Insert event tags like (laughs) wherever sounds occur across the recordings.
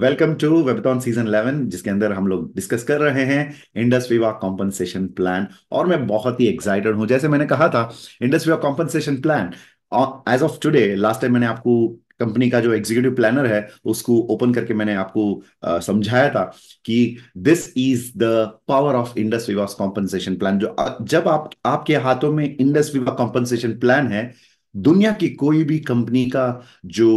Welcome to वेबथॉन season 11 जिसके अंदर हम लोग डिस्कस कर रहे हैं इंडस्ट्री वॉक कॉम्पनसेशन प्लान और मैं बहुत ही एक्साइटेड हूं जैसे मैंने कहा था industry walk compensation plan as of today last time मैंने आपको कंपनी का जो एग्जीक्यूटिव प्लानर है उसको ओपन करके मैंने आपको uh, समझाया था कि this is the power of Indus Viva's compensation plan जो uh, जब आप आपके हाथों में इंडस विवा कॉम्पनसेशन प्लान है दुनिया की कोई भी कंपनी का जो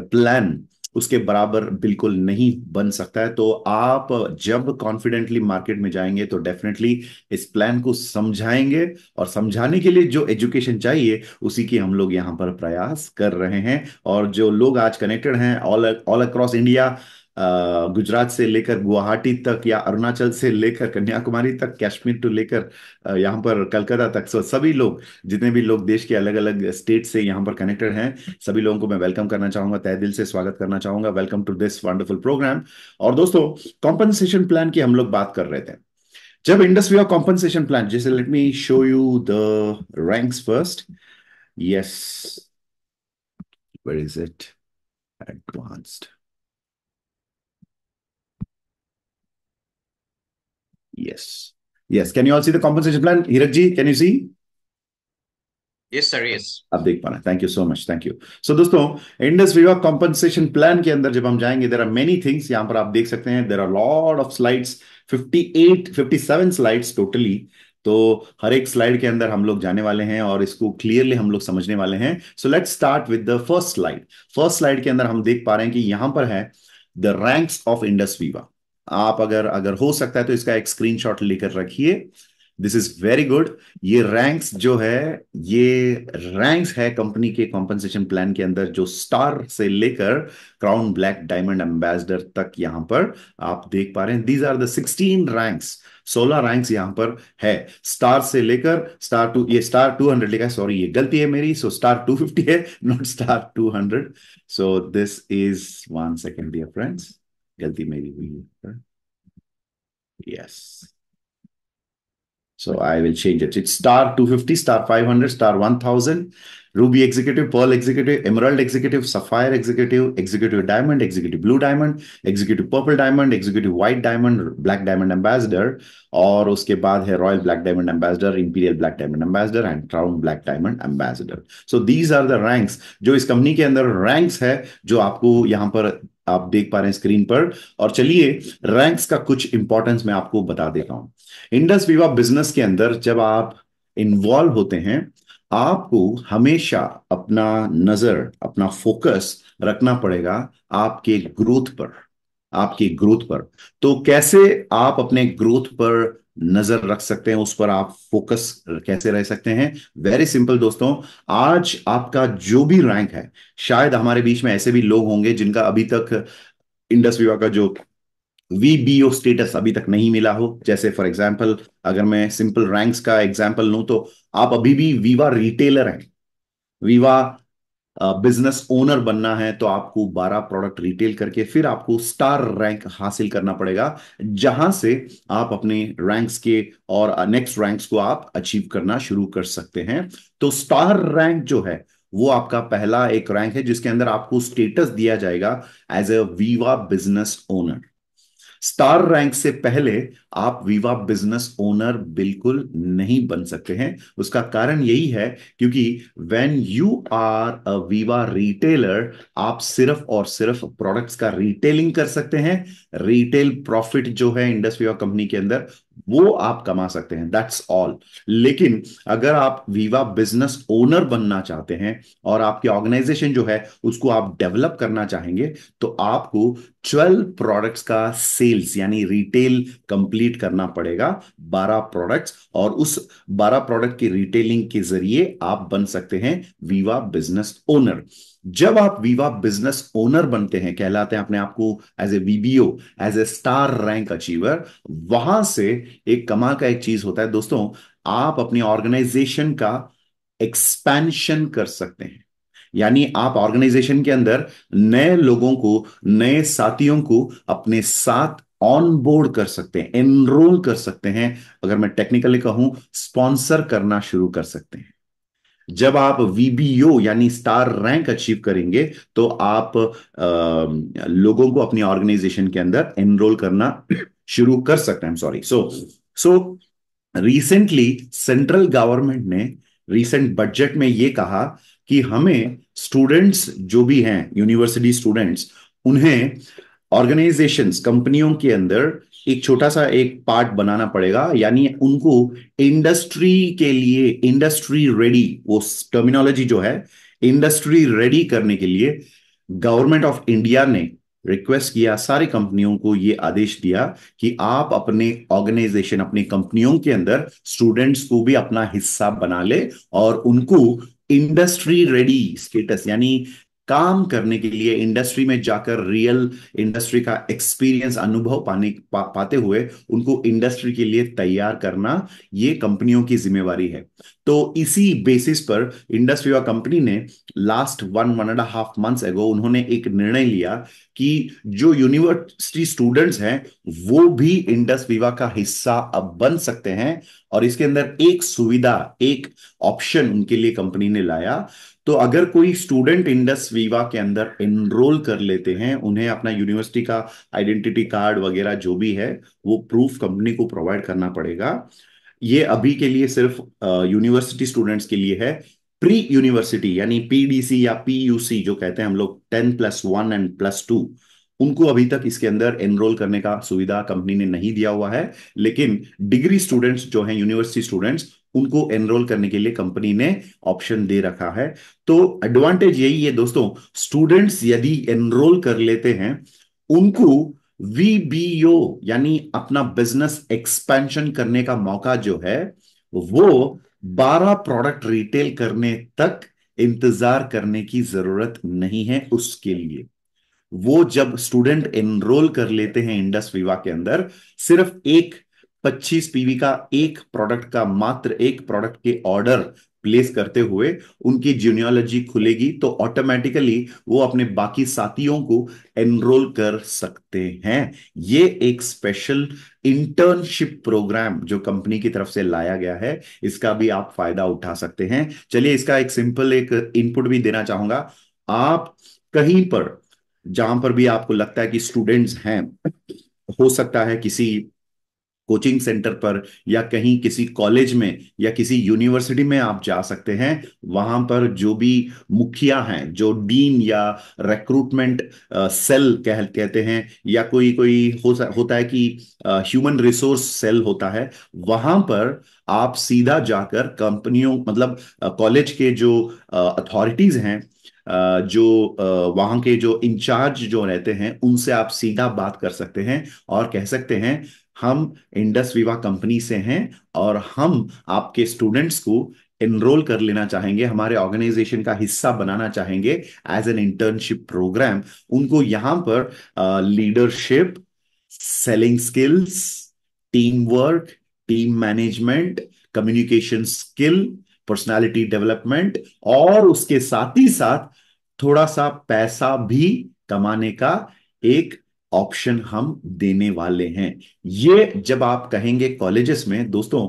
प्लान उसके बराबर बिल्कुल नहीं बन सकता है तो आप जब कॉन्फिडेंटली मार्केट में जाएंगे तो डेफिनेटली इस प्लान को समझाएंगे और समझाने के लिए जो एजुकेशन चाहिए उसी की हम लोग यहां पर प्रयास कर रहे हैं और जो लोग आज कनेक्टेड हैं all all across India Gujarat से लेकर गुवाहाटी तक या अरुणाचल से लेकर कन्याकुमारी तक कश्मीर टू लेकर यहाँ पर कलकत्ता तक सो सभी लोग जितने भी लोग देश के अलग अलग स्टेट से यहाँ पर कनेक्टेड हैं सभी लोगों को मैं वेलकम करना चाहूंगा तय दिल से स्वागत करना चाहूंगा welcome to this wonderful programme और दोस्तों कॉम्पनसेशन प्लान की हम लोग बात कर रहे थे जब इंडस्ट्री ऑफ कॉम्पनसेशन प्लान जैसे let me show you the ranks first yes where is it advanced Yes. Yes. Can you all see the compensation plan? Hirak can you see? आप देख पा रहे हैं thank you so much thank you so दोस्तों के अंदर जब हम जाएंगे पर आप देख सकते हैं there are of slides slides totally तो हर एक स्लाइड के अंदर हम लोग जाने वाले हैं और इसको क्लियरली हम लोग समझने वाले हैं so let start with the first slide first slide के अंदर हम देख पा रहे हैं कि यहां पर है द रैंक्स ऑफ इंडस आप अगर अगर हो सकता है तो इसका एक स्क्रीनशॉट लेकर रखिए दिस इज वेरी गुड ये रैंक्स जो है ये रैंक्स है कंपनी के कॉम्पनसेशन प्लान के अंदर जो स्टार से लेकर क्राउन ब्लैक डायमंड एम्बेसडर तक यहां पर आप देख पा रहे हैं these are the sixteen ranks सोलह रैंक्स यहां पर है स्टार से लेकर स्टार टू ये स्टार टू हंड्रेड लिखा है सॉरी ये गलती है मेरी सो स्टार टू फिफ्टी है not star two hundred so this is one second dear friends गलती मेरी हुई है yes so I will change it it's star 250 star 500 star 1000 ruby executive pearl executive emerald executive sapphire executive executive diamond executive blue diamond executive purple diamond executive white diamond black diamond ambassador और उसके बाद है royal black diamond ambassador imperial black diamond ambassador and crown black diamond ambassador so these are the ranks जो इस company के अंदर ranks है जो आपको यहां पर आप देख पा रहे हैं स्क्रीन पर और चलिए रैंक्स का कुछ इंपॉर्टेंस मैं आपको बता देता हूं इंडस विवा बिजनेस के अंदर जब आप इन्वॉल्व होते हैं आपको हमेशा अपना नजर अपना फोकस रखना पड़ेगा आपके ग्रोथ पर आपकी ग्रोथ पर तो कैसे आप अपने ग्रोथ पर नजर रख सकते हैं उस पर आप फोकस कैसे रह सकते हैं वेरी सिंपल दोस्तों आज आपका जो भी रैंक है शायद हमारे बीच में ऐसे भी लोग होंगे जिनका अभी तक इंडस विवा का जो वीबीओ स्टेटस अभी तक नहीं मिला हो जैसे फॉर एग्जाम्पल अगर मैं सिंपल रैंक्स का एग्जाम्पल लूं तो आप अभी भी वीवा रिटेलर हैं वीवा बिजनेस ओनर बनना है तो आपको 12 प्रोडक्ट रिटेल करके फिर आपको स्टार रैंक हासिल करना पड़ेगा जहां से आप अपने रैंक्स के और नेक्स्ट रैंक्स को आप अचीव करना शुरू कर सकते हैं तो स्टार रैंक जो है वो आपका पहला एक रैंक है जिसके अंदर आपको स्टेटस दिया जाएगा as a Viva business owner star rank से पहले आप विवा बिजनेस ओनर बिल्कुल नहीं बन सकते हैं उसका कारण यही है क्योंकि व्हेन यू आर अ विवा रिटेलर आप सिर्फ और सिर्फ प्रोडक्ट्स का रिटेलिंग कर सकते हैं रिटेल प्रॉफिट जो है इंडस्ट्री और कंपनी के अंदर वो आप कमा सकते हैं दैट्स ऑल लेकिन अगर आप वीवा बिजनेस ओनर बनना चाहते हैं और आपकी ऑर्गेनाइजेशन जो है उसको आप डेवलप करना चाहेंगे तो आपको 12 प्रोडक्ट्स का सेल्स यानी रिटेल कंप्लीट करना पड़ेगा 12 प्रोडक्ट्स और उस 12 प्रोडक्ट की रिटेलिंग के जरिए आप बन सकते हैं वीवा बिजनेस ओनर जब आप वीवा बिजनेस ओनर बनते हैं कहलाते हैं अपने आपको as a VBO as a star rank achiever वहां से एक कमाल का एक चीज होता है दोस्तों आप अपनी ऑर्गेनाइजेशन का एक्सपेंशन कर सकते हैं यानी आप ऑर्गेनाइजेशन के अंदर नए लोगों को नए साथियों को अपने साथ ऑन बोर्ड कर सकते हैं एनरोल कर सकते हैं अगर मैं टेक्निकली कहूं स्पॉन्सर करना शुरू कर सकते हैं जब आप वीबीओ यानी स्टार रैंक अचीव करेंगे तो आप आ, लोगों को अपनी ऑर्गेनाइजेशन के अंदर एनरोल करना शुरू कर सकते हैं sorry so so recently central government ने रिसेंट बजट में यह कहा कि हमें स्टूडेंट्स जो भी हैं यूनिवर्सिटी स्टूडेंट्स उन्हें ऑर्गेनाइजेशंस कंपनियों के अंदर एक छोटा सा एक पार्ट बनाना पड़ेगा यानी उनको इंडस्ट्री के लिए इंडस्ट्री रेडी वो टर्मिनोलॉजी जो है इंडस्ट्री रेडी करने के लिए गवर्नमेंट ऑफ इंडिया ने रिक्वेस्ट किया सारी कंपनियों को ये आदेश दिया कि आप अपने ऑर्गेनाइजेशन अपनी कंपनियों के अंदर स्टूडेंट्स को भी अपना हिस्सा बना ले और उनको इंडस्ट्री रेडी स्टेटस यानी काम करने के लिए इंडस्ट्री में जाकर रियल इंडस्ट्री का एक्सपीरियंस अनुभव पाने पा, पाते हुए उनको इंडस्ट्री के लिए तैयार करना ये कंपनियों की जिम्मेवारी है तो इसी बेसिस पर इंडस्ट्री और कंपनी ने last one one and half months ago उन्होंने एक निर्णय लिया कि जो यूनिवर्सिटी स्टूडेंट्स हैं वो भी इंडस विवा का हिस्सा अब बन सकते हैं और इसके अंदर एक सुविधा एक ऑप्शन उनके लिए कंपनी ने लाया तो अगर कोई स्टूडेंट इंडस वीवा के अंदर एनरोल कर लेते हैं उन्हें अपना यूनिवर्सिटी का आइडेंटिटी कार्ड वगैरह जो भी है वो प्रूफ कंपनी को प्रोवाइड करना पड़ेगा ये अभी के लिए सिर्फ यूनिवर्सिटी स्टूडेंट्स के लिए है प्री यूनिवर्सिटी यानी पीडीसी या पीयूसी जो कहते हैं हम लोग ten plus one and plus two उनको अभी तक इसके अंदर एनरोल करने का सुविधा कंपनी ने नहीं दिया हुआ है लेकिन डिग्री स्टूडेंट्स जो हैं यूनिवर्सिटी स्टूडेंट्स उनको एनरोल करने के लिए कंपनी ने ऑप्शन दे रखा है तो एडवांटेज यही है दोस्तों स्टूडेंट्स यदि एनरोल कर लेते हैं उनको वीबीओ यानी अपना बिजनेस एक्सपेंशन करने का मौका जो है वो 12 प्रोडक्ट रिटेल करने तक इंतजार करने की जरूरत नहीं है उसके लिए वो जब स्टूडेंट एनरोल कर लेते हैं इंडस विवा के अंदर सिर्फ एक 25 पीवी का एक प्रोडक्ट का मात्र एक प्रोडक्ट के ऑर्डर प्लेस करते हुए उनकी जूनियोलॉजी खुलेगी तो ऑटोमेटिकली वो अपने बाकी साथियों को एनरोल कर सकते हैं ये एक स्पेशल इंटर्नशिप प्रोग्राम जो कंपनी की तरफ से लाया गया है इसका भी आप फायदा उठा सकते हैं चलिए इसका एक सिंपल एक इनपुट भी देना चाहूंगा आप कहीं पर जहां पर भी आपको लगता है कि स्टूडेंट्स हैं हो सकता है किसी कोचिंग सेंटर पर या कहीं किसी कॉलेज में या किसी यूनिवर्सिटी में आप जा सकते हैं वहां पर जो भी मुखिया हैं जो डीन या रिक्रूटमेंट सेल कह कहते हैं या कोई कोई हो होता है कि ह्यूमन रिसोर्स सेल होता है वहां पर आप सीधा जाकर कंपनियों मतलब कॉलेज के जो अथॉरिटीज हैं जो वहां के जो इंचार्ज जो रहते हैं उनसे आप सीधा बात कर सकते हैं और कह सकते हैं हम इंडस विवा कंपनी से हैं और हम आपके स्टूडेंट्स को एनरोल कर लेना चाहेंगे हमारे ऑर्गेनाइजेशन का हिस्सा बनाना चाहेंगे एज एन इंटर्नशिप प्रोग्राम उनको यहां पर leadership selling skills team work team management communication skill personality development और उसके साथ ही साथ थोड़ा सा पैसा भी कमाने का एक ऑप्शन हम देने वाले हैं ये जब आप कहेंगे कॉलेजेस में दोस्तों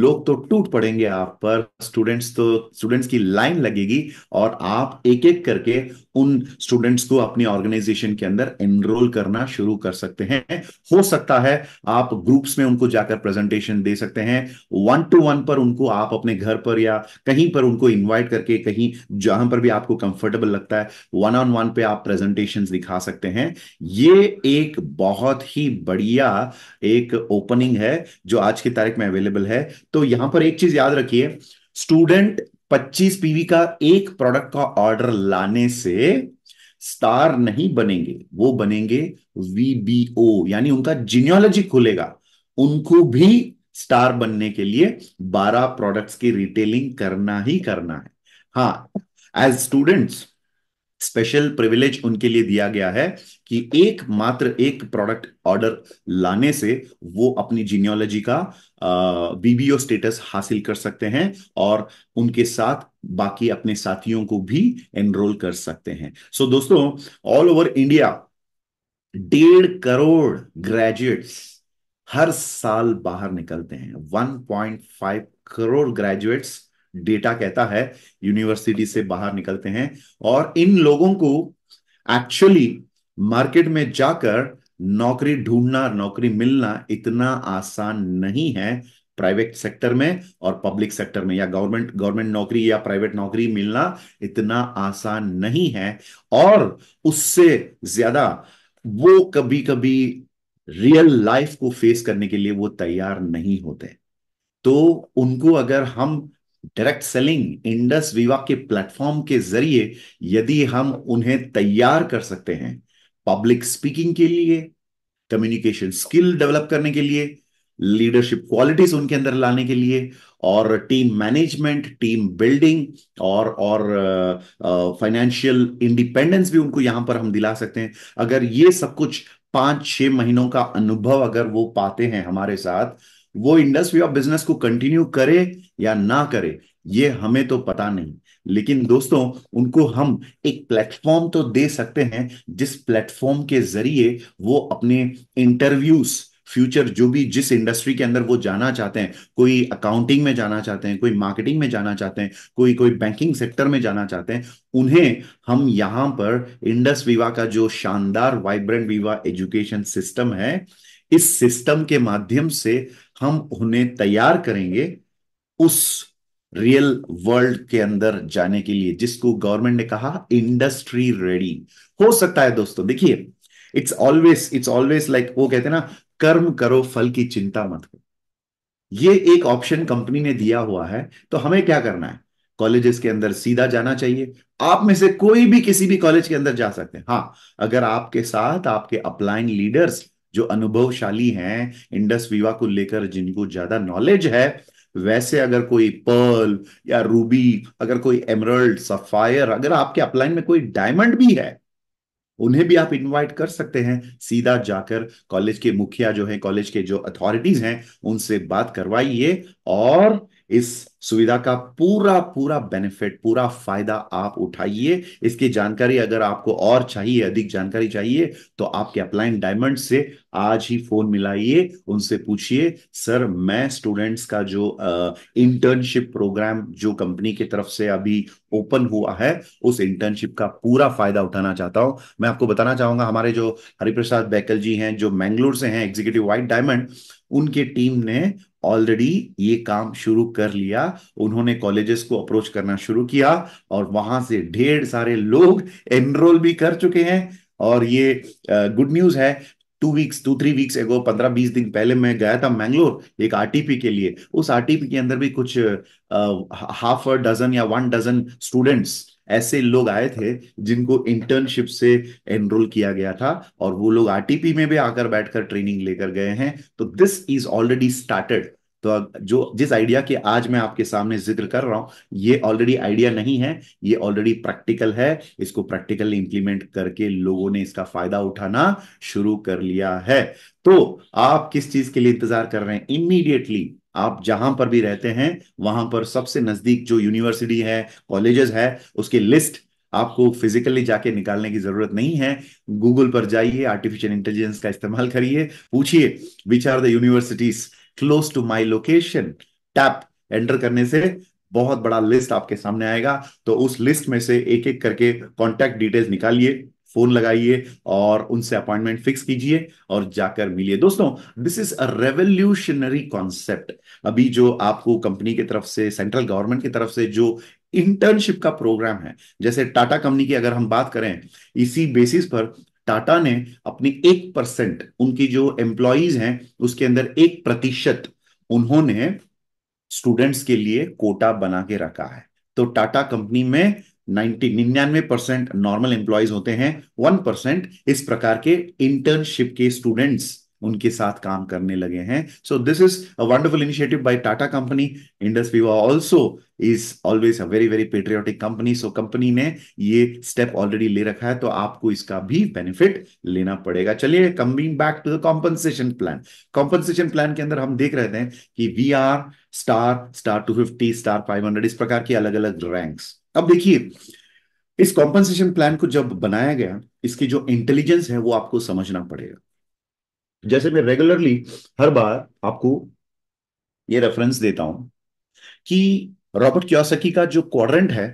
लोग तो टूट पड़ेंगे आप पर स्टूडेंट्स तो स्टूडेंट्स की लाइन लगेगी और आप एक एक करके उन स्टूडेंट्स को अपनी ऑर्गेनाइजेशन के अंदर एनरोल करना शुरू कर सकते हैं हो सकता है आप ग्रुप्स में उनको जाकर प्रेजेंटेशन दे सकते हैं वन टू वन पर उनको आप अपने घर पर या कहीं पर उनको इन्वाइट करके कहीं जहां पर भी आपको कंफर्टेबल लगता है वन ऑन वन पे आप प्रेजेंटेशन दिखा सकते हैं ये एक बहुत ही बढ़िया एक ओपनिंग है जो आज की तारीख में अवेलेबल है तो यहां पर एक चीज याद रखिए स्टूडेंट 25 पीवी का एक प्रोडक्ट का ऑर्डर लाने से स्टार नहीं बनेंगे वो बनेंगे वीबीओ यानी उनका जीनियोलॉजी खुलेगा उनको भी स्टार बनने के लिए 12 प्रोडक्ट्स की रिटेलिंग करना ही करना है हाँ एज स्टूडेंट्स स्पेशल प्रिविलेज उनके लिए दिया गया है कि एक मात्र एक प्रोडक्ट ऑर्डर लाने से वो अपनी जीनियोलॉजी का बीबीओ स्टेटस हासिल कर सकते हैं और उनके साथ बाकी अपने साथियों को भी एनरोल कर सकते हैं सो so, दोस्तों ऑल ओवर इंडिया डेढ़ करोड़ ग्रेजुएट्स हर साल बाहर निकलते हैं 1.5 करोड़ ग्रेजुएट्स डेटा कहता है यूनिवर्सिटी से बाहर निकलते हैं और इन लोगों को एक्चुअली मार्केट में जाकर नौकरी ढूंढना नौकरी मिलना इतना आसान नहीं है प्राइवेट सेक्टर में और पब्लिक सेक्टर में या गवर्नमेंट गवर्नमेंट नौकरी या प्राइवेट नौकरी मिलना इतना आसान नहीं है और उससे ज्यादा वो कभी कभी रियल लाइफ को फेस करने के लिए वो तैयार नहीं होते तो उनको अगर हम डायरेक्ट सेलिंग इंडस विवा के प्लेटफॉर्म के जरिए यदि हम उन्हें तैयार कर सकते हैं पब्लिक स्पीकिंग के लिए कम्युनिकेशन स्किल डेवलप करने के लिए लीडरशिप क्वालिटीज उनके अंदर लाने के लिए और टीम मैनेजमेंट टीम बिल्डिंग और और फाइनेंशियल इंडिपेंडेंस भी उनको यहां पर हम दिला सकते हैं अगर ये सब कुछ पांच छह महीनों का अनुभव अगर वो पाते हैं हमारे साथ वो इंडस्ट्री ऑफ बिजनेस को कंटिन्यू करे या ना करे ये हमें तो पता नहीं लेकिन दोस्तों उनको हम एक प्लेटफॉर्म तो दे सकते हैं जिस प्लेटफॉर्म के जरिए वो अपने इंटरव्यूज फ्यूचर जो भी जिस इंडस्ट्री के अंदर वो जाना चाहते हैं कोई अकाउंटिंग में जाना चाहते हैं कोई मार्केटिंग में जाना चाहते हैं कोई कोई बैंकिंग सेक्टर में जाना चाहते हैं उन्हें हम यहां पर इंडस विवा का जो शानदार वाइब्रेंट विवा एजुकेशन सिस्टम है इस सिस्टम के माध्यम से हम उन्हें तैयार करेंगे उस रियल वर्ल्ड के अंदर जाने के लिए जिसको गवर्नमेंट ने कहा इंडस्ट्री रेडी हो सकता है दोस्तों देखिए it's always it's always like वो कहते हैं ना कर्म करो फल की चिंता मत करो ये एक ऑप्शन कंपनी ने दिया हुआ है तो हमें क्या करना है कॉलेजेस के अंदर सीधा जाना चाहिए आप में से कोई भी किसी भी कॉलेज के अंदर जा सकते हैं हाँ अगर आपके साथ आपके अप्लाइंग लीडर्स जो अनुभवशाली हैं इंडस विवा को लेकर जिनको ज्यादा नॉलेज है वैसे अगर कोई पर्ल या रूबी अगर कोई एमरल्ड सफायर अगर आपके अपलाइन में कोई डायमंड भी है उन्हें भी आप इनवाइट कर सकते हैं सीधा जाकर कॉलेज के मुखिया जो है कॉलेज के जो अथॉरिटीज हैं उनसे बात करवाइए और इस सुविधा का पूरा पूरा बेनिफिट पूरा फायदा आप उठाइए इसकी जानकारी अगर आपको और चाहिए अधिक जानकारी चाहिए तो आपके अप्लाइन डायमंड से आज ही फोन मिलाइए उनसे पूछिए सर मैं स्टूडेंट्स का जो इंटर्नशिप प्रोग्राम जो कंपनी की तरफ से अभी ओपन हुआ है उस इंटर्नशिप का पूरा फायदा उठाना चाहता हूं मैं आपको बताना चाहूंगा हमारे जो हरिप्रसाद बैकल जी हैं जो मैंगलोर से हैं एग्जीक्यूटिव वाइट डायमंड उनके टीम ने ऑलरेडी ये काम शुरू कर लिया उन्होंने कॉलेजेस को अप्रोच करना शुरू किया और वहां से ढेर सारे लोग एनरोल भी कर चुके हैं और ये गुड न्यूज है two weeks two three weeks ago पंद्रह बीस दिन पहले मैं गया था मैंगलोर एक आरटीपी के लिए उस आरटीपी के अंदर भी कुछ हाफ डजन या वन डजन स्टूडेंट्स ऐसे लोग आए थे जिनको इंटर्नशिप से एनरोल किया गया था और वो लोग आरटीपी में भी आकर बैठकर ट्रेनिंग लेकर गए हैं तो दिस इज ऑलरेडी स्टार्टेड तो जो जिस आइडिया के आज मैं आपके सामने जिक्र कर रहा हूं ये ऑलरेडी आइडिया नहीं है ये ऑलरेडी प्रैक्टिकल है इसको प्रैक्टिकली इंप्लीमेंट करके लोगों ने इसका फायदा उठाना शुरू कर लिया है तो आप किस चीज के लिए इंतजार कर रहे हैं इमीडिएटली आप जहां पर भी रहते हैं वहां पर सबसे नजदीक जो यूनिवर्सिटी है कॉलेजेस है उसकी लिस्ट आपको फिजिकली जाके निकालने की जरूरत नहीं है गूगल पर जाइए आर्टिफिशियल इंटेलिजेंस का इस्तेमाल करिए पूछिए which are the universities close to my location tap enter करने से बहुत बड़ा लिस्ट आपके सामने आएगा तो उस लिस्ट में से एक एक करके कॉन्टैक्ट डिटेल्स निकालिए फोन लगाइए और उनसे अपॉइंटमेंट फिक्स कीजिए और जाकर मिलिए दोस्तों this is a revolutionary concept अभी जो आपको कंपनी की तरफ से सेंट्रल गवर्नमेंट की तरफ से जो इंटर्नशिप का प्रोग्राम है जैसे टाटा कंपनी की अगर हम बात करें इसी बेसिस पर टाटा ने अपनी एक परसेंट उनकी जो एम्प्लॉज हैं उसके अंदर एक प्रतिशत उन्होंने स्टूडेंट्स के लिए कोटा बना के रखा है तो टाटा कंपनी में नाइन्टी निन्यानवे परसेंट नॉर्मल एम्प्लॉयज होते हैं वन परसेंट इस प्रकार के इंटर्नशिप के स्टूडेंट्स उनके साथ काम करने लगे हैं so this is a wonderful initiative by Tata company Indus Viva also is always a very very patriotic company so company ने ये स्टेप ऑलरेडी ले रखा है तो आपको इसका भी बेनिफिट लेना पड़ेगा चलिए coming back to the compensation plan compensation plan के अंदर हम देख रहे थे कि we are star star two fifty star five hundred इस प्रकार के अलग अलग रैंक्स अब देखिए इस कॉम्पनसेशन प्लान को जब बनाया गया इसकी जो इंटेलिजेंस है वो आपको समझना पड़ेगा जैसे मैं रेगुलरली हर बार आपको ये रेफरेंस देता हूं कि रॉबर्ट क्योसकी का जो क्वाड्रेंट है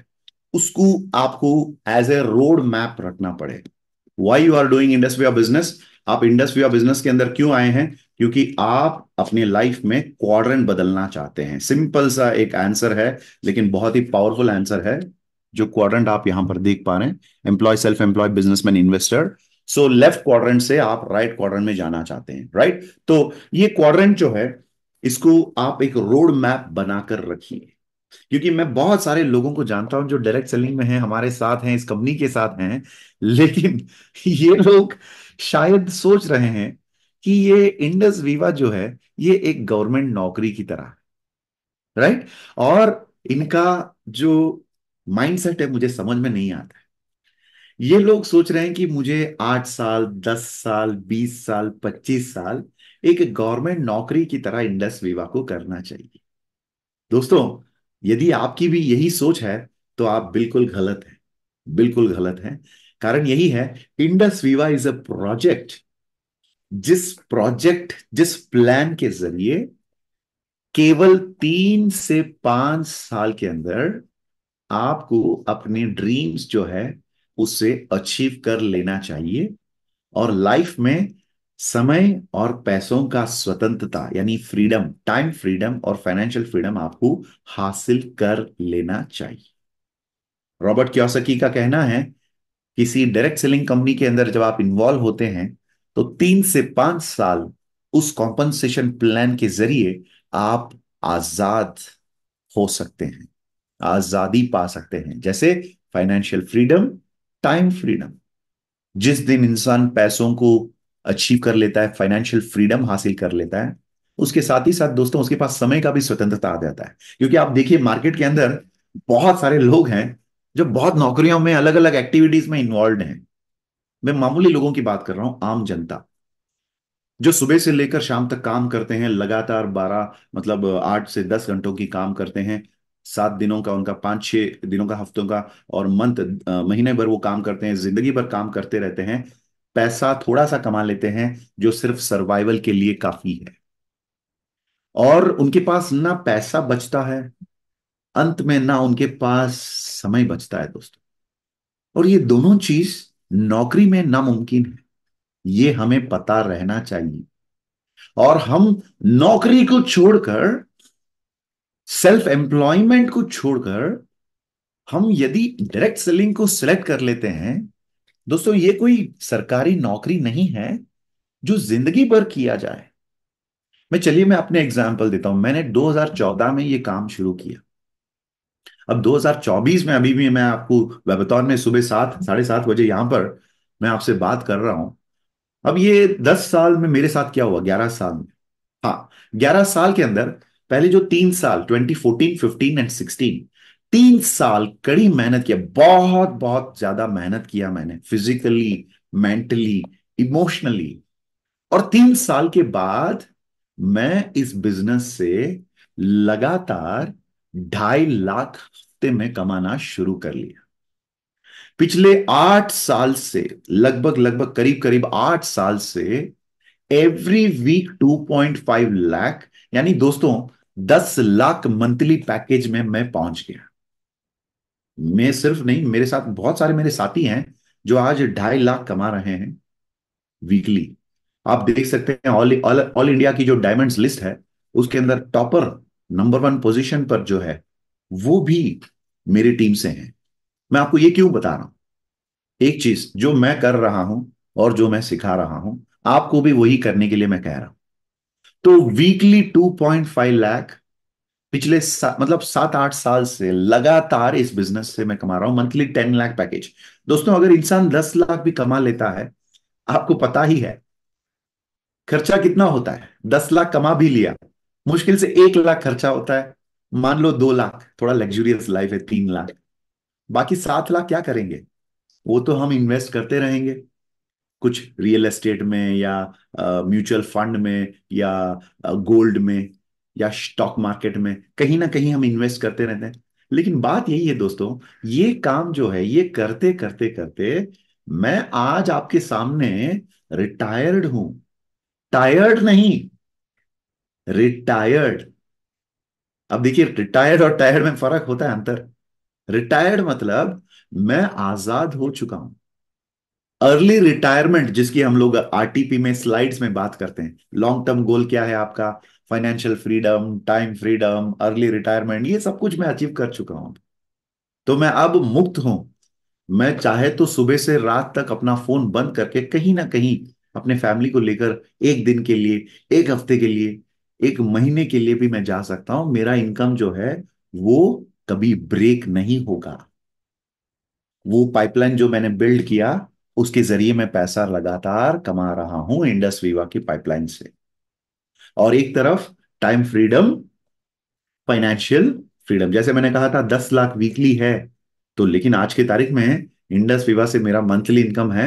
उसको आपको एज ए रोड मैप रखना पड़ेगा why you are doing industry of business आप इंडस्ट्री ऑफ बिजनेस के अंदर क्यों आए हैं क्योंकि आप अपने लाइफ में क्वार बदलना चाहते हैं सिंपल सा एक आंसर है लेकिन बहुत ही पावरफुल आंसर है जो क्वाड्रेंट आप यहां पर देख पा रहे हैं employ self employ businessman investor so left quadrant से आप राइट right क्वाड्रेंट में जाना चाहते हैं राइट right? तो ये क्वाड्रेंट जो है इसको आप एक रोड मैप बनाकर रखिए क्योंकि मैं बहुत सारे लोगों को जानता हूं जो डायरेक्ट सेलिंग में हैं हमारे साथ हैं इस कंपनी के साथ हैं लेकिन ये लोग शायद सोच रहे हैं कि ये इंडस विवा जो है ये एक गवर्नमेंट नौकरी की तरह राइट और इनका जो माइंडसेट है मुझे समझ में नहीं आता है ये लोग सोच रहे हैं कि मुझे आठ साल दस साल बीस साल पच्चीस साल एक गवर्नमेंट नौकरी की तरह इंडस विवा को करना चाहिए दोस्तों यदि आपकी भी यही सोच है तो आप बिल्कुल गलत हैं बिल्कुल गलत हैं कारण यही है Indus Viva is a project जिस प्रोजेक्ट जिस प्लान के जरिए केवल तीन से पांच साल के अंदर आपको अपने ड्रीम्स जो है उसे अचीव कर लेना चाहिए और लाइफ में समय और पैसों का स्वतंत्रता यानी फ्रीडम टाइम फ्रीडम और फाइनेंशियल फ्रीडम आपको हासिल कर लेना चाहिए रॉबर्ट क्योसकी का कहना है किसी डायरेक्ट सेलिंग कंपनी के अंदर जब आप इन्वॉल्व होते हैं तो तीन से पांच साल उस कॉम्पनसेशन प्लान के जरिए आप आजाद हो सकते हैं आजादी पा सकते हैं जैसे फाइनेंशियल फ्रीडम टाइम फ्रीडम जिस दिन इंसान पैसों को अचीव कर लेता है फाइनेंशियल फ्रीडम हासिल कर लेता है उसके साथ ही साथ दोस्तों उसके पास समय का भी स्वतंत्रता आ जाता है क्योंकि आप देखिए मार्केट के अंदर बहुत सारे लोग हैं जो बहुत नौकरियों में अलग अलग एक्टिविटीज में इन्वॉल्व हैं मैं मामूली लोगों की बात कर रहा हूं आम जनता जो सुबह से लेकर शाम तक काम करते हैं लगातार बारह मतलब आठ से दस घंटों की काम करते हैं सात दिनों का उनका पांच छह दिनों का हफ्तों का और मंथ महीने भर वो काम करते हैं जिंदगी भर काम करते रहते हैं पैसा थोड़ा सा कमा लेते हैं जो सिर्फ सर्वाइवल के लिए काफी है और उनके पास ना पैसा बचता है अंत में ना उनके पास समय बचता है दोस्तों और ये दोनों चीज नौकरी में नामुमकिन है ये हमें पता रहना चाहिए और हम नौकरी को छोड़कर सेल्फ एम्प्लॉयमेंट को छोड़कर हम यदि डायरेक्ट सेलिंग को सिलेक्ट कर लेते हैं दोस्तों ये कोई सरकारी नौकरी नहीं है जो जिंदगी भर किया जाए मैं चलिए मैं अपने एग्जाम्पल देता हूं मैंने 2014 में ये काम शुरू किया अब 2024 में अभी भी मैं आपको वेबतौन में सुबह सात साढ़े सात बजे यहां पर मैं आपसे बात कर रहा हूं अब ये दस साल में मेरे साथ क्या हुआ ग्यारह साल में हाँ ग्यारह साल के अंदर पहले जो तीन साल twenty fourteen fifteen and sixteen तीन साल कड़ी मेहनत किया बहुत बहुत ज्यादा मेहनत किया मैंने फिजिकली मेंटली इमोशनली और तीन साल के बाद मैं इस बिजनेस से लगातार ढाई लाख हफ्ते में कमाना शुरू कर लिया पिछले आठ साल से लगभग लगभग करीब करीब आठ साल से एवरी वीक 2.5 लाख यानी दोस्तों 10 लाख मंथली पैकेज में मैं पहुंच गया मैं सिर्फ नहीं मेरे साथ बहुत सारे मेरे साथी हैं जो आज ढाई लाख कमा रहे हैं वीकली आप देख सकते हैं ऑल ऑल इंडिया की जो डायमंड्स लिस्ट है उसके अंदर टॉपर नंबर वन पोजीशन पर जो है वो भी मेरी टीम से हैं मैं आपको ये क्यों बता रहा हूं एक चीज जो मैं कर रहा हूं और जो मैं सिखा रहा हूं आपको भी वही करने के लिए मैं कह रहा हूं तो वीकली 2.5 लाख पिछले सा, मतलब सात आठ साल से लगातार इस बिजनेस से मैं कमा रहा हूं मंथली टेन लाख पैकेज दोस्तों अगर इंसान दस लाख भी कमा लेता है आपको पता ही है खर्चा कितना होता है दस लाख कमा भी लिया मुश्किल से एक लाख खर्चा होता है मान लो दो लाख थोड़ा लग्जूरियस लाइफ है तीन लाख बाकी सात लाख क्या करेंगे वो तो हम इन्वेस्ट करते रहेंगे कुछ रियल एस्टेट में या म्यूचुअल फंड में या गोल्ड में या स्टॉक मार्केट में कहीं ना कहीं हम इन्वेस्ट करते रहते हैं लेकिन बात यही है दोस्तों ये काम जो है ये करते करते करते मैं आज आपके सामने रिटायर्ड हूं टायर्ड नहीं रिटायर्ड अब देखिए रिटायर्ड और टायर्ड में फर्क होता है अंतर रिटायर्ड मतलब मैं आजाद हो चुका हूं अर्ली रिटायरमेंट जिसकी हम लोग आरटीपी में स्लाइड्स में बात करते हैं लॉन्ग टर्म गोल क्या है आपका financial freedom time freedom early retirement ये सब कुछ मैं अचीव कर चुका हूं तो मैं अब मुक्त हूं मैं चाहे तो सुबह से रात तक अपना फोन बंद करके कहीं ना कहीं अपने फैमिली को लेकर एक दिन के लिए एक हफ्ते के लिए एक महीने के लिए भी मैं जा सकता हूं मेरा इनकम जो है वो कभी ब्रेक नहीं होगा वो पाइपलाइन जो मैंने बिल्ड किया उसके जरिए मैं पैसा लगातार कमा रहा हूं इंडस वीवा की पाइपलाइन से और एक तरफ टाइम फ्रीडम फाइनेंशियल फ्रीडम जैसे मैंने कहा था दस लाख वीकली है तो लेकिन आज की तारीख में इंडस विवा से मेरा मंथली इनकम है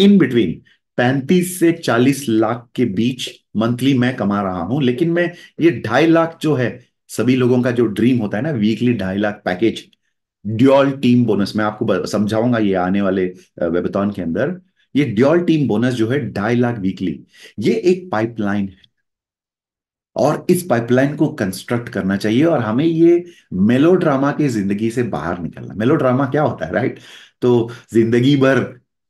इन बिटवीन पैंतीस से चालीस लाख के बीच मंथली मैं कमा रहा हूं लेकिन मैं ये ढाई लाख जो है सभी लोगों का जो ड्रीम होता है ना वीकली ढाई lakh package dual team bonus मैं आपको समझाऊंगा ये आने वाले वेबतौन के अंदर ये ड्यूअल टीम बोनस जो है ढाई लाख वीकली ये एक पाइपलाइन है और इस पाइपलाइन को कंस्ट्रक्ट करना चाहिए और हमें ये मेलोड्रामा के जिंदगी से बाहर निकलना मेलोड्रामा क्या होता है राइट तो जिंदगी भर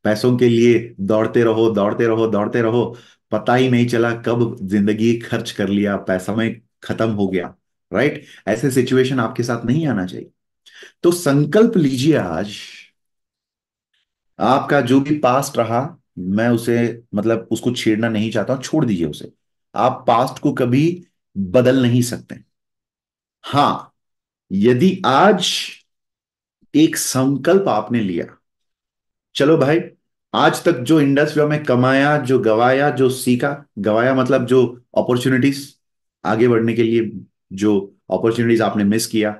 पैसों के लिए दौड़ते रहो दौड़ते रहो दौड़ते रहो पता ही नहीं चला कब जिंदगी खर्च कर लिया पैसा में खत्म हो गया राइट ऐसे सिचुएशन आपके साथ नहीं आना चाहिए तो संकल्प लीजिए आज आपका जो भी पास्ट रहा मैं उसे मतलब उसको छेड़ना नहीं चाहता हूं छोड़ दीजिए उसे आप पास्ट को कभी बदल नहीं सकते हां यदि आज एक संकल्प आपने लिया चलो भाई आज तक जो इंडस्ट्री में कमाया जो गवाया जो सीखा गवाया मतलब जो अपॉर्चुनिटीज आगे बढ़ने के लिए जो अपॉर्चुनिटीज आपने मिस किया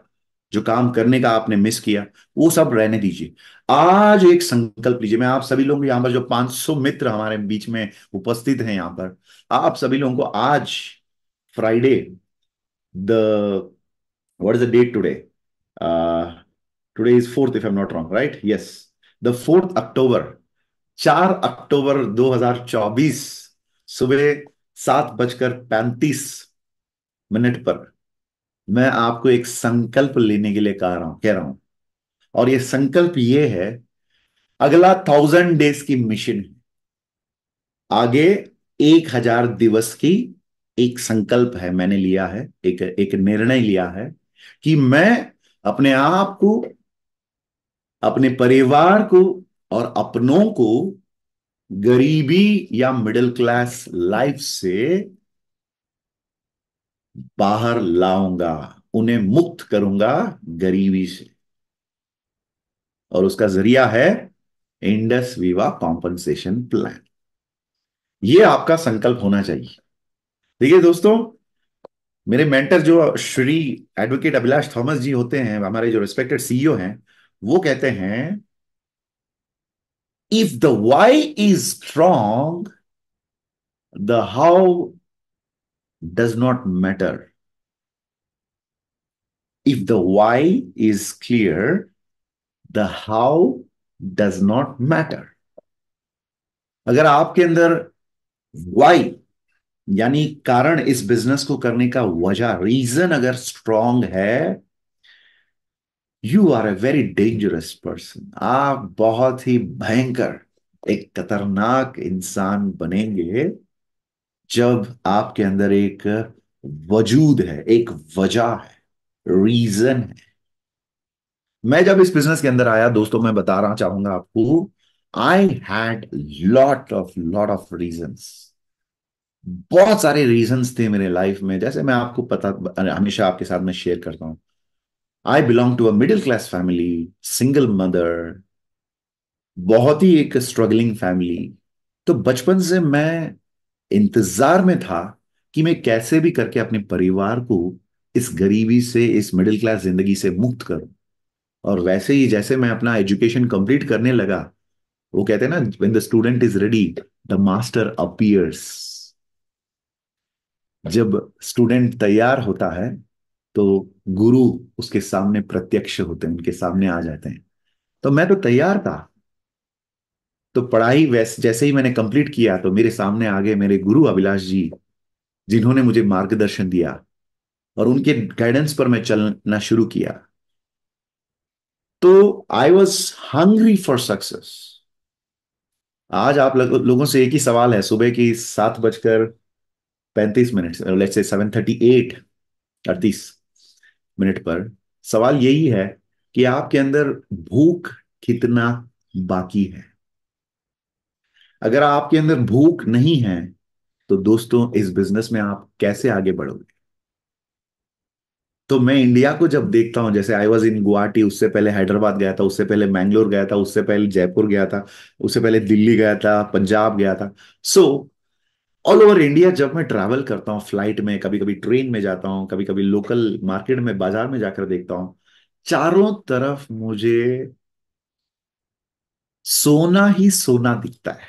जो काम करने का आपने मिस किया वो सब रहने दीजिए आज एक संकल्प लीजिए मैं आप सभी लोग यहाँ पर जो 500 मित्र हमारे बीच में उपस्थित हैं यहां पर आप सभी लोगों को आज Friday the what is the date today today is fourth if I am not wrong right yes the fourth October चार अक्टूबर 2024 सुबह सात बजकर पैंतीस मिनट पर मैं आपको एक संकल्प लेने के लिए कह रहा हूं कह रहा हूं और ये संकल्प ये है अगला थाउजेंड डेज की मिशन है आगे एक हजार दिवस की एक संकल्प है मैंने लिया है एक एक निर्णय लिया है कि मैं अपने आप को अपने परिवार को और अपनों को गरीबी या मिडिल क्लास लाइफ से बाहर लाऊंगा उन्हें मुक्त करूंगा गरीबी से और उसका जरिया है इंडस विवा कॉम्पनसेशन प्लान ये आपका संकल्प होना चाहिए देखिए दोस्तों मेरे मेंटर जो श्री एडवोकेट अभिलाष थॉमस जी होते हैं हमारे जो रिस्पेक्टेड सीईओ हैं वो कहते हैं if the why is strong, the how does not matter. If the why is clear, the how does not matter. अगर आपके अंदर why यानी कारण इस बिजनेस को करने का वजह रीजन अगर स्ट्रांग है you are a very dangerous person आप बहुत ही भयंकर एक खतरनाक इंसान बनेंगे जब आपके अंदर एक वजूद है एक वजह है रीजन है मैं जब इस बिजनेस के अंदर आया दोस्तों मैं बताना चाहूंगा आपको I had lot of lot of reasons बहुत सारे रीजंस थे मेरे लाइफ में जैसे मैं आपको पता हमेशा आपके साथ में शेयर करता हूं I belong to a middle class family single mother बहुत ही एक स्ट्रगलिंग फैमिली तो बचपन से मैं इंतजार में था कि मैं कैसे भी करके अपने परिवार को इस गरीबी से इस मिडिल क्लास जिंदगी से मुक्त करूं और वैसे ही जैसे मैं अपना एजुकेशन कंप्लीट करने लगा वो कहते हैं ना when the student is ready the master appears जब स्टूडेंट तैयार होता है तो गुरु उसके सामने प्रत्यक्ष होते हैं उनके सामने आ जाते हैं तो मैं तो तैयार था तो पढ़ाई वैसे जैसे ही मैंने कंप्लीट किया तो मेरे सामने आ गए मेरे गुरु अभिलाष जी जिन्होंने मुझे मार्गदर्शन दिया और उनके गाइडेंस पर मैं चलना शुरू किया तो I was hungry for success आज आप लग, लोगों से एक ही सवाल है सुबह की सात बजकर पैंतीस मिनट से सेवन थर्टी एट अड़तीस मिनट पर सवाल यही है कि आपके अंदर भूख कितना बाकी है अगर आपके अंदर भूख नहीं है तो दोस्तों इस बिजनेस में आप कैसे आगे बढ़ोगे तो मैं इंडिया को जब देखता हूं जैसे आई वॉज इन गुवाहाटी उससे पहले हैदराबाद गया था उससे पहले मैंगलोर गया था उससे पहले जयपुर गया था उससे पहले दिल्ली गया था पंजाब गया था so so, all over India जब मैं ट्रैवल करता हूँ फ्लाइट में कभी कभी ट्रेन में जाता हूँ कभी कभी लोकल मार्केट में बाजार में जाकर देखता हूं चारों तरफ मुझे सोना ही सोना दिखता है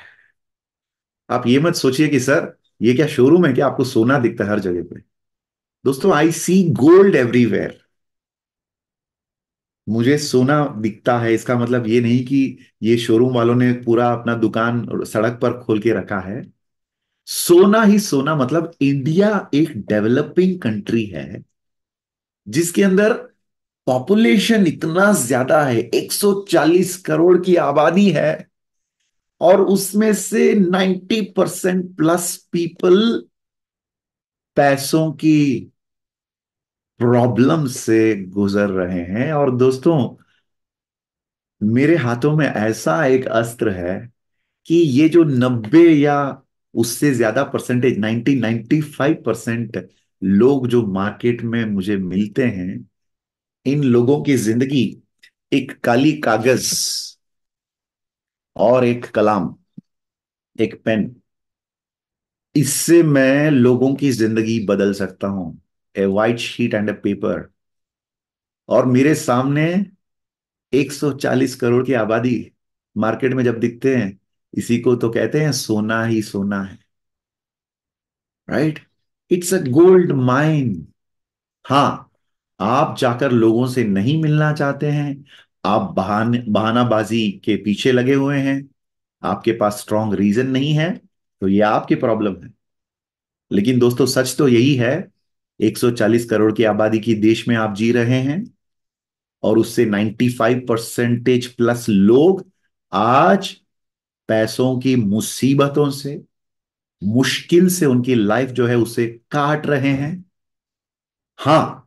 आप ये मत सोचिए कि सर ये क्या शोरूम है क्या आपको सोना दिखता है हर जगह पे दोस्तों आई सी गोल्ड एवरीवेयर मुझे सोना दिखता है इसका मतलब ये नहीं कि ये शोरूम वालों ने पूरा अपना दुकान सड़क पर खोल के रखा है सोना ही सोना मतलब इंडिया एक डेवलपिंग कंट्री है जिसके अंदर पॉपुलेशन इतना ज्यादा है 140 करोड़ की आबादी है और उसमें से 90 परसेंट प्लस पीपल पैसों की प्रॉब्लम से गुजर रहे हैं और दोस्तों मेरे हाथों में ऐसा एक अस्त्र है कि ये जो 90 या उससे ज्यादा परसेंटेज नाइनटी फाइव परसेंट लोग जो मार्केट में मुझे मिलते हैं इन लोगों की जिंदगी एक काली कागज और एक कलाम एक पेन इससे मैं लोगों की जिंदगी बदल सकता हूं a white sheet and a paper और मेरे सामने 140 करोड़ की आबादी मार्केट में जब दिखते हैं इसी को तो कहते हैं सोना ही सोना है right it's a gold mine हाँ आप जाकर लोगों से नहीं मिलना चाहते हैं आप बहाने बहानाबाजी के पीछे लगे हुए हैं आपके पास स्ट्रांग रीजन नहीं है तो ये आपकी प्रॉब्लम है लेकिन दोस्तों सच तो यही है 140 करोड़ की आबादी की देश में आप जी रहे हैं और उससे 95 परसेंटेज प्लस लोग आज पैसों की मुसीबतों से मुश्किल से उनकी लाइफ जो है उसे काट रहे हैं हाँ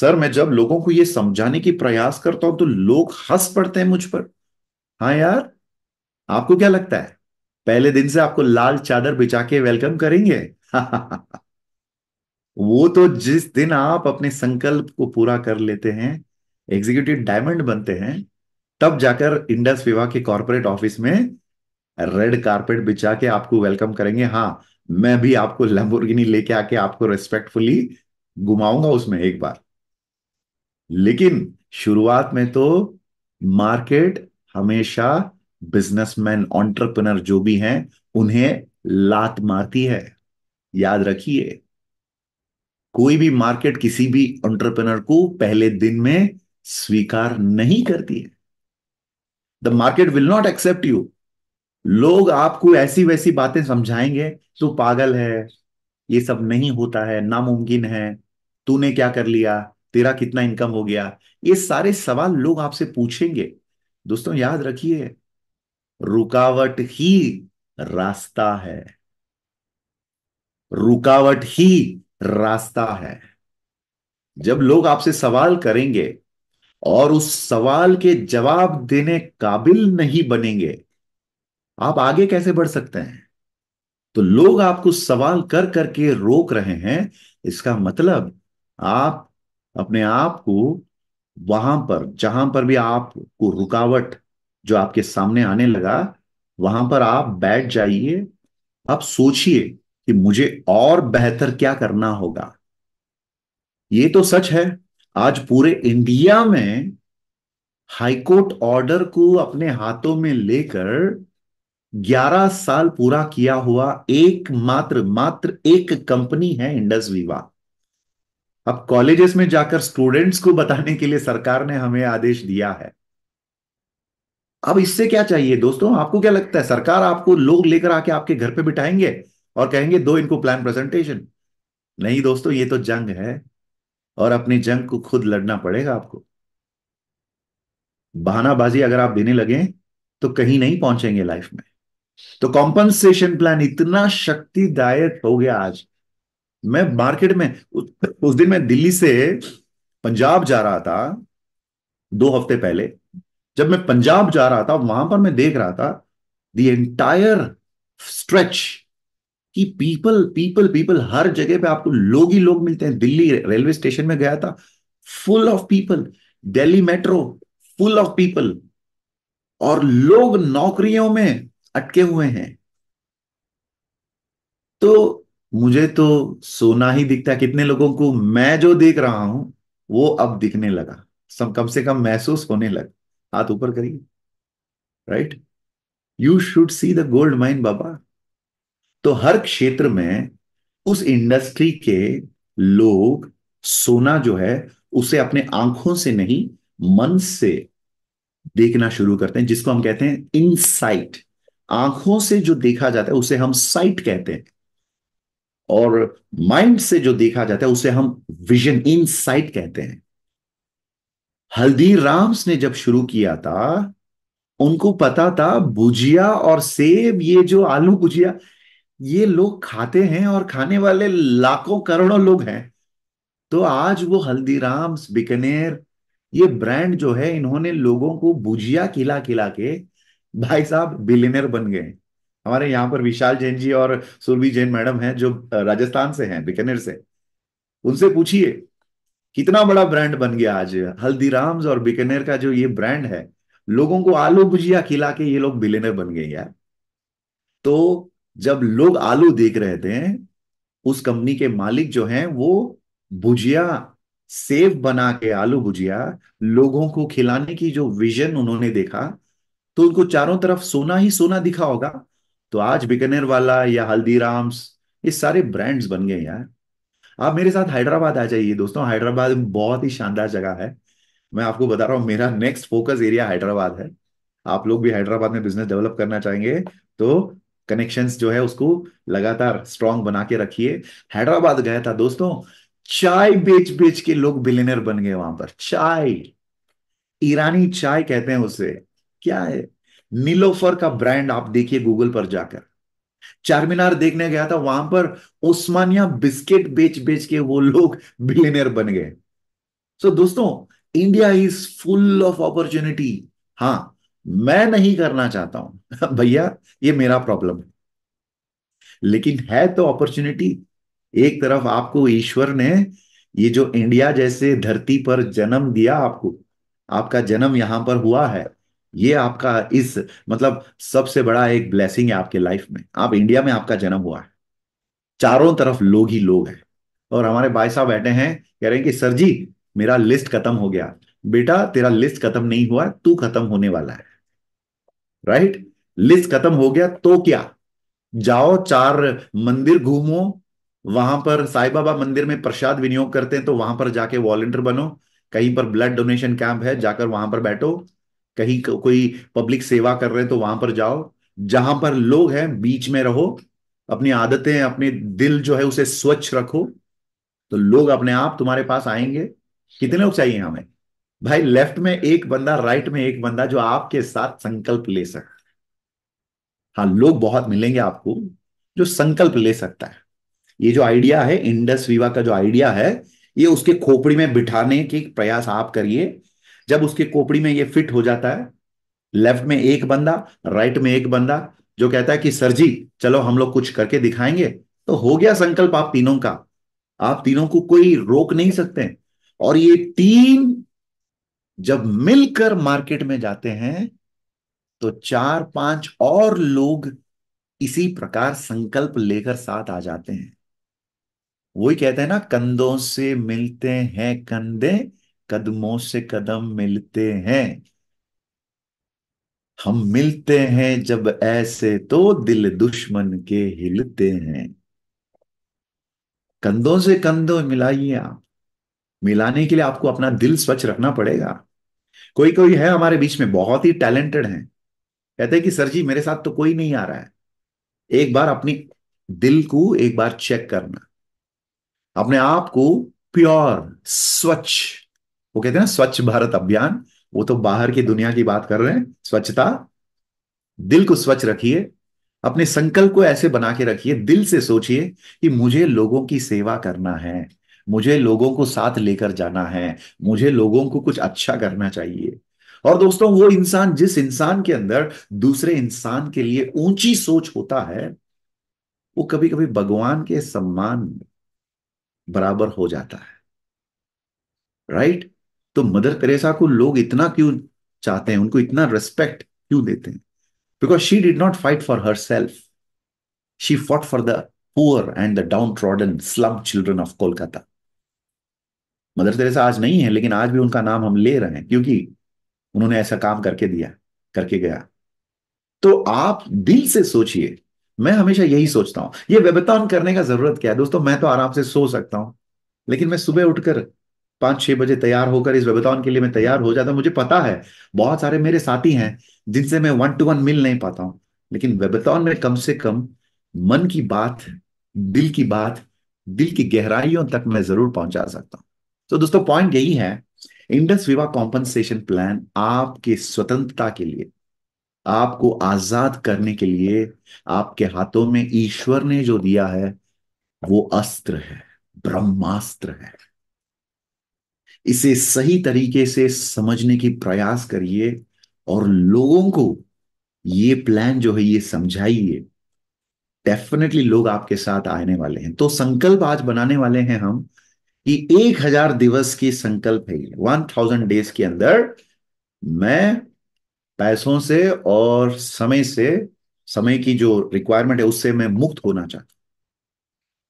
सर मैं जब लोगों को यह समझाने की प्रयास करता हूं तो लोग हंस पड़ते हैं मुझ पर हाँ यार आपको क्या लगता है पहले दिन से आपको लाल चादर बिछा के वेलकम करेंगे (laughs) वो तो जिस दिन आप अपने संकल्प को पूरा कर लेते हैं एग्जीक्यूटिव डायमंड बनते हैं तब जाकर इंडस विवाह के कॉरपोरेट ऑफिस में रेड कारपेट बिछा के आपको वेलकम करेंगे हाँ मैं भी आपको लंबोर्गिनी लेके आके आपको रेस्पेक्टफुली घुमाऊंगा उसमें एक बार लेकिन शुरुआत में तो मार्केट हमेशा बिजनेसमैन ऑन्टरप्रनर जो भी हैं उन्हें लात मारती है याद रखिए कोई भी मार्केट किसी भी ऑन्टरप्रनर को पहले दिन में स्वीकार नहीं करती है the market will not accept you लोग आपको ऐसी वैसी बातें समझाएंगे तू पागल है ये सब नहीं होता है नामुमकिन है तूने क्या कर लिया तेरा कितना इनकम हो गया ये सारे सवाल लोग आपसे पूछेंगे दोस्तों याद रखिए रुकावट ही रास्ता है रुकावट ही रास्ता है जब लोग आपसे सवाल करेंगे और उस सवाल के जवाब देने काबिल नहीं बनेंगे आप आगे कैसे बढ़ सकते हैं तो लोग आपको सवाल कर करके रोक रहे हैं इसका मतलब आप अपने आप को वहां पर जहां पर भी आपको रुकावट जो आपके सामने आने लगा वहां पर आप बैठ जाइए आप सोचिए कि मुझे और बेहतर क्या करना होगा ये तो सच है आज पूरे इंडिया में हाईकोर्ट ऑर्डर को अपने हाथों में लेकर ग्यारह साल पूरा किया हुआ एकमात्र मात्र एक कंपनी है इंडस विवा अब कॉलेजेस में जाकर स्टूडेंट्स को बताने के लिए सरकार ने हमें आदेश दिया है अब इससे क्या चाहिए दोस्तों आपको क्या लगता है सरकार आपको लोग लेकर आके आपके घर पे बिठाएंगे और कहेंगे दो इनको प्लान प्रेजेंटेशन नहीं दोस्तों ये तो जंग है और अपनी जंग को खुद लड़ना पड़ेगा आपको बहानाबाजी अगर आप देने लगे तो कहीं नहीं पहुंचेंगे लाइफ में तो कॉम्पनसेशन प्लान इतना शक्तिदायक हो गया आज मैं मार्केट में उस, दिन मैं दिल्ली से पंजाब जा रहा था दो हफ्ते पहले जब मैं पंजाब जा रहा था वहां पर मैं देख रहा था दी एंटायर स्ट्रेच कि पीपल पीपल पीपल हर जगह पे आपको लोग ही लोग मिलते हैं दिल्ली रेलवे स्टेशन में गया था full of people Delhi metro full of people और लोग नौकरियों में अटके हुए हैं तो मुझे तो सोना ही दिखता है कितने लोगों को मैं जो देख रहा हूं वो अब दिखने लगा सब कम से कम महसूस होने लगा हाथ ऊपर करिए right you should see the gold mine बाबा तो हर क्षेत्र में उस इंडस्ट्री के लोग सोना जो है उसे अपने आंखों से नहीं मन से देखना शुरू करते हैं जिसको हम कहते हैं इनसाइट आंखों से जो देखा जाता है उसे हम साइट कहते हैं और माइंड से जो देखा जाता है उसे हम विजन इन साइट कहते हैं हल्दीराम्स ने जब शुरू किया था उनको पता था भुजिया और सेब ये जो आलू भुजिया ये लोग खाते हैं और खाने वाले लाखों करोड़ों लोग हैं तो आज वो हल्दीराम्स बिकनेर ये ब्रांड जो है इन्होंने लोगों को भुजिया खिला खिला के भाई साहब बिलियनर बन गए हमारे यहाँ पर विशाल जैन जी और सुरभि जैन मैडम हैं जो राजस्थान से हैं बीकानेर से उनसे पूछिए कितना बड़ा ब्रांड बन गया आज हल्दीराम्स और बीकानेर का जो ये ब्रांड है लोगों को आलू भुजिया खिला के ये लोग बिलेनर बन गए यार तो जब लोग आलू देख रहे थे उस कंपनी के मालिक जो हैं वो भुजिया सेव बना के आलू भुजिया लोगों को खिलाने की जो विजन उन्होंने देखा तो उनको चारों तरफ सोना ही सोना दिखा होगा तो आज बिकनेर वाला या हल्दीराम्स ये सारे ब्रांड्स बन गए यार आप मेरे साथ हैदराबाद आ जाइए दोस्तों हैदराबाद बहुत ही शानदार जगह है मैं आपको बता रहा हूं मेरा नेक्स्ट फोकस एरिया हैदराबाद है आप लोग भी हैदराबाद में बिजनेस डेवलप करना चाहेंगे तो कनेक्शन जो है उसको लगातार स्ट्रांग बना के रखिए हैदराबाद गया था दोस्तों चाय बेच बेच के लोग बिलेनर बन गए वहां पर चाय ईरानी चाय कहते हैं उसे क्या है नीलोफर का ब्रांड आप देखिए गूगल पर जाकर चार मीनार देखने गया था वहां पर ओस्मानिया बिस्किट बेच बेच के वो लोग बिलियनियर बन गए सो so, दोस्तों India is full of opportunity हाँ मैं नहीं करना चाहता हूं (laughs) भैया ये मेरा प्रॉब्लम है लेकिन है तो अपॉर्चुनिटी एक तरफ आपको ईश्वर ने ये जो इंडिया जैसे धरती पर जन्म दिया आपको आपका जन्म यहां पर हुआ है ये आपका इस मतलब सबसे बड़ा एक ब्लेसिंग है आपके लाइफ में आप इंडिया में आपका जन्म हुआ है चारों तरफ लोग ही लोग हैं और हमारे भाई साहब बैठे हैं कह रहे हैं कि सर जी मेरा लिस्ट खत्म हो गया बेटा तेरा लिस्ट खत्म नहीं हुआ तू खत्म होने वाला है राइट लिस्ट खत्म हो गया तो क्या जाओ चार मंदिर घूमो वहां पर साई बाबा मंदिर में प्रसाद विनियोग करते हैं तो वहां पर जाके वॉलेंटियर बनो कहीं पर ब्लड डोनेशन कैंप है जाकर वहां पर बैठो कहीं को, कोई पब्लिक सेवा कर रहे हैं तो वहां पर जाओ जहां पर लोग हैं बीच में रहो अपनी आदतें अपने दिल जो है उसे स्वच्छ रखो तो लोग अपने आप तुम्हारे पास आएंगे कितने लोग चाहिए हमें भाई लेफ्ट में एक बंदा राइट में एक बंदा जो आपके साथ संकल्प ले सकता है हाँ लोग बहुत मिलेंगे आपको जो संकल्प ले सकता है ये जो आइडिया है इंडस विवा का जो आइडिया है ये उसके खोपड़ी में बिठाने के प्रयास आप करिए जब उसके कोपड़ी में ये फिट हो जाता है लेफ्ट में एक बंदा राइट में एक बंदा जो कहता है कि सर जी चलो हम लोग कुछ करके दिखाएंगे तो हो गया संकल्प आप तीनों का आप तीनों को कोई रोक नहीं सकते और ये तीन जब मिलकर मार्केट में जाते हैं तो चार पांच और लोग इसी प्रकार संकल्प लेकर साथ आ जाते हैं वही कहते हैं ना कंधों से मिलते हैं कंधे कदमों से कदम मिलते हैं हम मिलते हैं जब ऐसे तो दिल दुश्मन के हिलते हैं कंधों से कंधों मिलाइए आप मिलाने के लिए आपको अपना दिल स्वच्छ रखना पड़ेगा कोई कोई है हमारे बीच में बहुत ही टैलेंटेड हैं कहते हैं कि सर जी मेरे साथ तो कोई नहीं आ रहा है एक बार अपनी दिल को एक बार चेक करना अपने आप को प्योर स्वच्छ वो कहते हैं ना स्वच्छ भारत अभियान वो तो बाहर की दुनिया की बात कर रहे हैं स्वच्छता दिल को स्वच्छ रखिए अपने संकल्प को ऐसे बना के रखिए दिल से सोचिए कि मुझे लोगों की सेवा करना है मुझे लोगों को साथ लेकर जाना है मुझे लोगों को कुछ अच्छा करना चाहिए और दोस्तों वो इंसान जिस इंसान के अंदर दूसरे इंसान के लिए ऊंची सोच होता है वो कभी कभी भगवान के सम्मान बराबर हो जाता है राइट तो मदर तेरेसा को लोग इतना क्यों चाहते हैं उनको इतना रेस्पेक्ट क्यों देते हैं because she did not fight for herself she fought for the poor and the downtrodden slum children of Kolkata Mother Teresa आज नहीं है लेकिन आज भी उनका नाम हम ले रहे हैं क्योंकि उन्होंने ऐसा काम करके दिया करके गया तो आप दिल से सोचिए मैं हमेशा यही सोचता हूं ये व्यवतान करने का जरूरत क्या है दोस्तों मैं तो आराम से सो सकता हूं लेकिन मैं सुबह उठकर पांच छह बजे तैयार होकर इस वेबेथॉन के लिए मैं तैयार हो जाता हूँ मुझे पता है बहुत सारे मेरे साथी हैं जिनसे मैं वन टू वन मिल नहीं पाता हूं लेकिन वेबेथॉन में कम से कम मन की बात दिल की बात दिल की गहराइयों तक मैं जरूर पहुंचा सकता हूं तो दोस्तों पॉइंट यही है इंडस विवा कॉम्पनसेशन प्लान आपके स्वतंत्रता के लिए आपको आजाद करने के लिए आपके हाथों में ईश्वर ने जो दिया है वो अस्त्र है ब्रह्मास्त्र है इसे सही तरीके से समझने की प्रयास करिए और लोगों को ये प्लान जो है ये समझाइए डेफिनेटली लोग आपके साथ आने वाले हैं तो संकल्प आज बनाने वाले हैं हम कि एक हजार दिवस की संकल्प है वन थाउजेंड डेज के अंदर मैं पैसों से और समय से समय की जो रिक्वायरमेंट है उससे मैं मुक्त होना चाहता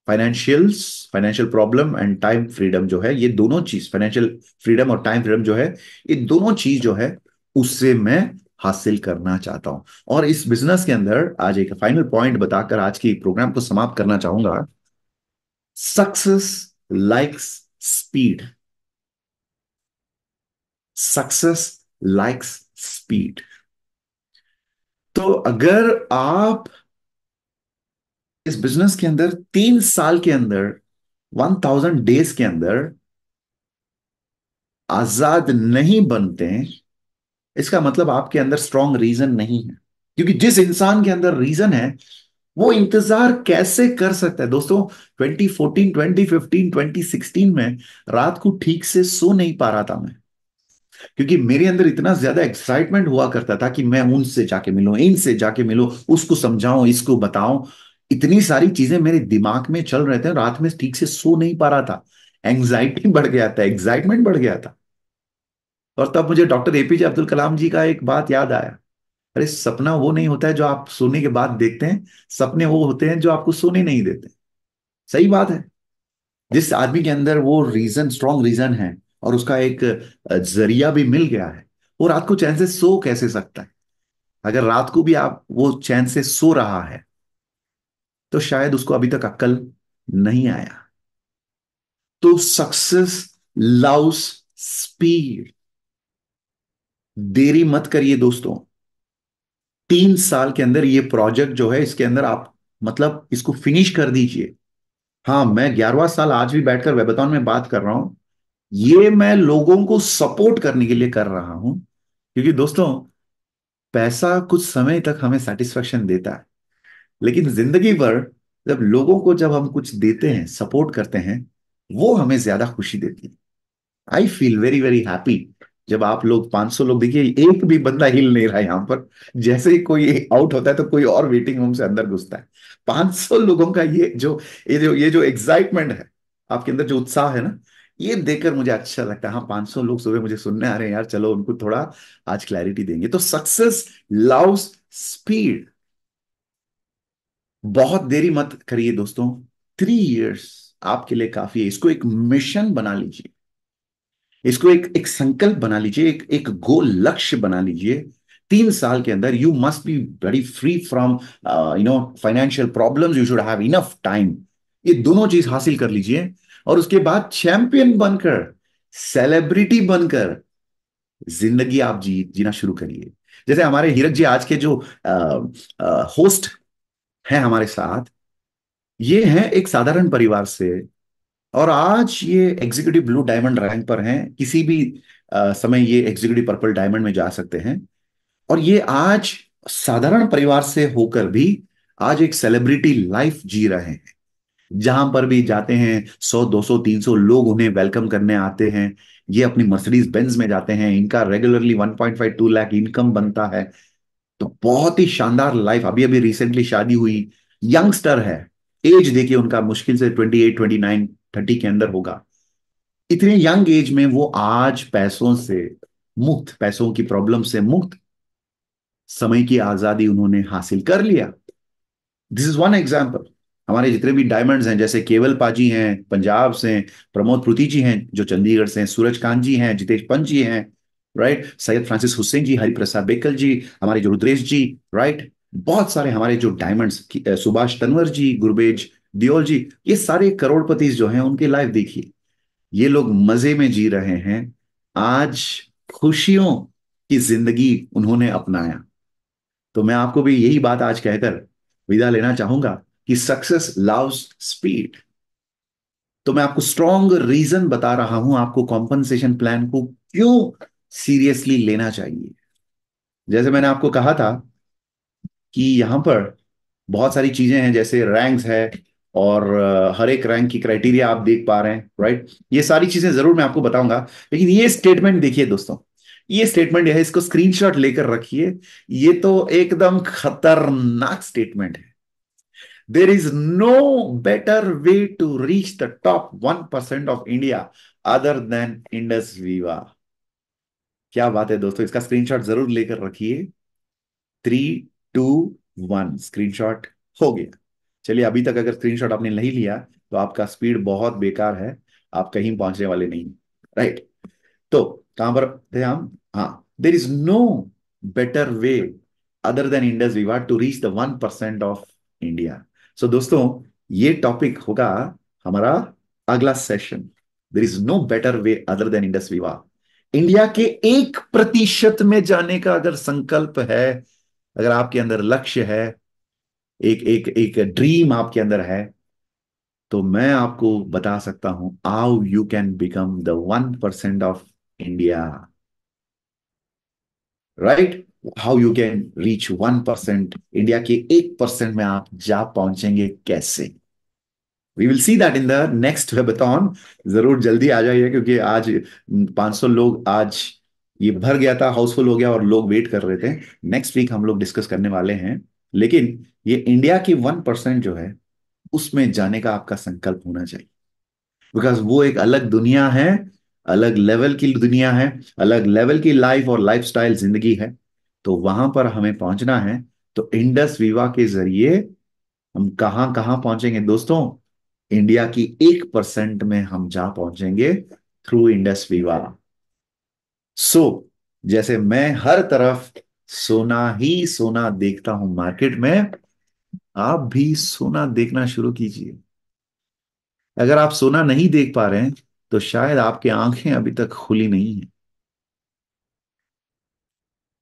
financials financial problem and time freedom जो है ये दोनों चीज फाइनेंशियल फ्रीडम और टाइम फ्रीडम जो है ये दोनों चीज जो है उससे मैं हासिल करना चाहता हूं और इस बिजनेस के अंदर आज एक फाइनल पॉइंट बताकर आज की प्रोग्राम को समाप्त करना चाहूंगा success likes speed success likes speed तो अगर आप इस बिजनेस के अंदर तीन साल के अंदर वन थाउजेंड डेज के अंदर आजाद नहीं बनते इसका मतलब आपके अंदर स्ट्रॉन्ग रीजन नहीं है क्योंकि जिस इंसान के अंदर रीजन है वो इंतजार कैसे कर सकता है दोस्तों 2014, 2015, 2016 में रात को ठीक से सो नहीं पा रहा था मैं क्योंकि मेरे अंदर इतना ज्यादा एक्साइटमेंट हुआ करता था कि मैं उनसे जाके मिलूं इनसे जाके मिलूं उसको समझाऊं इसको बताऊं इतनी सारी चीजें मेरे दिमाग में चल रहे थे रात में ठीक से सो नहीं पा रहा था एंग्जाइटी (laughs) बढ़ गया था एग्जाइटमेंट बढ़ गया था और तब मुझे डॉक्टर एपीजे अब्दुल कलाम जी का एक बात याद आया अरे सपना वो नहीं होता है जो आप सोने के बाद देखते हैं सपने वो होते हैं जो आपको सोने नहीं देते सही बात है जिस आदमी के अंदर वो रीजन स्ट्रॉन्ग रीजन है और उसका एक जरिया भी मिल गया है वो रात को चैन से सो कैसे सकता है अगर रात को भी आप वो चैन से सो रहा है तो शायद उसको अभी तक अक्कल नहीं आया तो सक्सेस लाउस स्पीड देरी मत करिए दोस्तों तीन साल के अंदर ये प्रोजेक्ट जो है इसके अंदर आप मतलब इसको फिनिश कर दीजिए हाँ मैं ग्यारहवा साल आज भी बैठकर वेबेथॉन में बात कर रहा हूं ये मैं लोगों को सपोर्ट करने के लिए कर रहा हूं क्योंकि दोस्तों पैसा कुछ समय तक हमें सेटिस्फेक्शन देता है लेकिन जिंदगी भर जब लोगों को जब हम कुछ देते हैं सपोर्ट करते हैं वो हमें ज्यादा खुशी देती है I feel very very happy जब आप लोग 500 लोग देखिए एक भी बंदा हिल नहीं रहा है यहाँ पर जैसे ही कोई आउट होता है तो कोई और वेटिंग रूम से अंदर घुसता है 500 लोगों का ये जो ये जो ये जो एक्साइटमेंट है आपके अंदर जो उत्साह है ना ये देखकर मुझे अच्छा लगता है हाँ 500 लोग सुबह मुझे सुनने आ रहे हैं यार चलो उनको थोड़ा आज क्लैरिटी देंगे तो सक्सेस लव स्पीड बहुत देरी मत करिए दोस्तों थ्री इयर्स आपके लिए काफी है इसको एक मिशन बना लीजिए इसको एक एक संकल्प बना लीजिए एक एक गोल लक्ष्य बना लीजिए तीन साल के अंदर you must be very free from you know financial problems you should have enough time ये दोनों चीज हासिल कर लीजिए और उसके बाद चैंपियन बनकर सेलिब्रिटी बनकर जिंदगी आप जी जीना शुरू करिए जैसे हमारे हीरक जी आज के जो आ, आ, होस्ट हैं हमारे साथ ये हैं एक साधारण परिवार से और आज ये एग्जीक्यूटिव ब्लू डायमंड रैंक पर हैं किसी भी आ, समय ये एग्जीक्यूटिव पर्पल डायमंड में जा सकते हैं और ये आज साधारण परिवार से होकर भी आज एक सेलिब्रिटी लाइफ जी रहे हैं जहां पर भी जाते हैं सौ दो सौ तीन सौ लोग उन्हें वेलकम करने आते हैं ये अपनी मर्सिडीज बेंज में जाते हैं इनका रेगुलरली 1.5 टू लाख इनकम बनता है तो बहुत ही शानदार लाइफ अभी अभी रिसेंटली शादी हुई यंगस्टर है एज देखिए उनका मुश्किल से twenty eight twenty nine thirty के अंदर होगा इतने यंग एज में वो आज पैसों से मुक्त पैसों की प्रॉब्लम से मुक्त समय की आजादी उन्होंने हासिल कर लिया दिस इज वन एग्जाम्पल हमारे जितने भी डायमंड्स हैं जैसे केवल पाजी हैं पंजाब से प्रमोद प्रुति जी हैं जो चंडीगढ़ से हैं सूरज कांत जी हैं जितेश पंत जी हैं राइट सैयद फ्रांसिस हुसैन जी हरिप्रसाद बेकल जी हमारे जो रुद्रेश जी राइट बहुत सारे हमारे जो डायमंड्स सुभाष तनवर जी गुरबेज दियोल जी ये सारे करोड़पति जो हैं उनकी लाइफ देखिए ये लोग मजे में जी रहे हैं आज खुशियों की जिंदगी उन्होंने अपनाया तो मैं आपको भी यही बात आज कहकर विदा लेना चाहूंगा कि सक्सेस लव्स स्पीड तो मैं आपको स्ट्रॉन्ग रीजन बता रहा हूं आपको कॉम्पनसेशन प्लान को क्यों सीरियसली लेना चाहिए जैसे मैंने आपको कहा था कि यहां पर बहुत सारी चीजें हैं जैसे रैंक्स है और हर एक रैंक की क्राइटेरिया आप देख पा रहे हैं राइट ये सारी चीजें जरूर मैं आपको बताऊंगा लेकिन ये स्टेटमेंट देखिए दोस्तों ये स्टेटमेंट है इसको स्क्रीनशॉट लेकर रखिए ये तो एकदम खतरनाक स्टेटमेंट है there is no better way to reach the top one percent of India other than Indus Viva क्या बात है दोस्तों इसका स्क्रीनशॉट जरूर लेकर रखिए थ्री टू वन स्क्रीनशॉट हो गया चलिए अभी तक अगर स्क्रीनशॉट आपने नहीं लिया तो आपका स्पीड बहुत बेकार है आप कहीं पहुंचने वाले नहीं राइट तो कहां पर थे हम हाँ there is no better way other than Indus Viva to reach the one percent of India so दोस्तों ये टॉपिक होगा हमारा अगला session there is no better way other than Indus Viva India के एक प्रतिशत में जाने का अगर संकल्प है अगर आपके अंदर लक्ष्य है एक एक एक ड्रीम आपके अंदर है तो मैं आपको बता सकता हूं how you can become the one percent of India right how you can reach one percent India के एक परसेंट में आप जा पहुंचेंगे कैसे we will see that in the next webathon जरूर जल्दी आ जाइए क्योंकि आज 500 लोग आज ये भर गया था हाउसफुल हो गया और लोग वेट कर रहे थे नेक्स्ट वीक हम लोग डिस्कस करने वाले हैं लेकिन ये इंडिया की वन परसेंट जो है उसमें जाने का आपका संकल्प होना चाहिए बिकॉज वो एक अलग दुनिया है अलग लेवल की दुनिया है अलग लेवल की लाइफ और स्टाइल जिंदगी है तो वहां पर हमें पहुंचना है तो इंडस विवा के जरिए हम कहां कहाँ पहुंचेंगे दोस्तों इंडिया की एक परसेंट में हम जा पहुंचेंगे थ्रू इंडस विवा सो so, जैसे मैं हर तरफ सोना ही सोना देखता हूं मार्केट में आप भी सोना देखना शुरू कीजिए अगर आप सोना नहीं देख पा रहे हैं तो शायद आपकी आंखें अभी तक खुली नहीं है